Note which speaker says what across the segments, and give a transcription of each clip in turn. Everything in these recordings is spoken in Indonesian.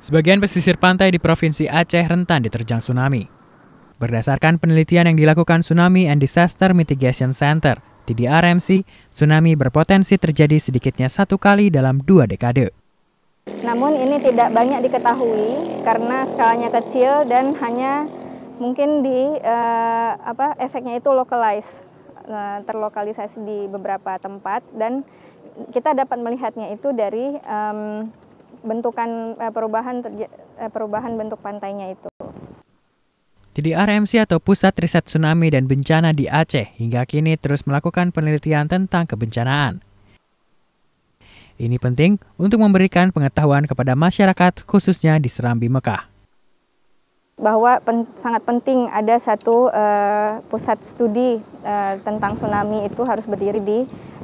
Speaker 1: Sebagian pesisir pantai di Provinsi Aceh rentan diterjang tsunami. Berdasarkan penelitian yang dilakukan Tsunami and Disaster Mitigation Center, TDRMC, tsunami berpotensi terjadi sedikitnya satu kali dalam dua dekade.
Speaker 2: Namun ini tidak banyak diketahui karena skalanya kecil dan hanya mungkin di eh, apa efeknya itu localized, eh, terlokalisasi di beberapa tempat dan kita dapat melihatnya itu dari bentukan uh, perubahan uh, perubahan bentuk pantainya itu.
Speaker 1: Jadi RMC atau Pusat Riset Tsunami dan Bencana di Aceh hingga kini terus melakukan penelitian tentang kebencanaan. Ini penting untuk memberikan pengetahuan kepada masyarakat khususnya di Serambi Mekah
Speaker 2: bahwa pen, sangat penting ada satu uh, pusat studi uh, tentang tsunami itu harus berdiri di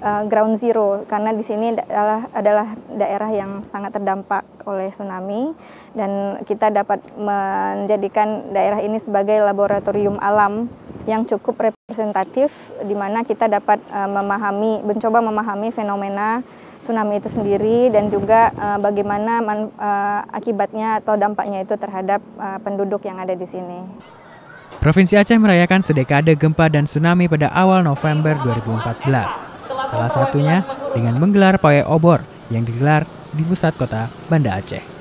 Speaker 2: uh, ground zero karena di sini adalah adalah daerah yang sangat terdampak oleh tsunami dan kita dapat menjadikan daerah ini sebagai laboratorium alam yang cukup representatif di mana kita dapat uh, memahami mencoba memahami fenomena tsunami itu sendiri dan juga uh, bagaimana man, uh, akibatnya atau dampaknya itu terhadap uh, penduduk yang ada di sini.
Speaker 1: Provinsi Aceh merayakan sedekade gempa dan tsunami pada awal November 2014. Salah satunya dengan menggelar pawai obor yang digelar di pusat kota Banda Aceh.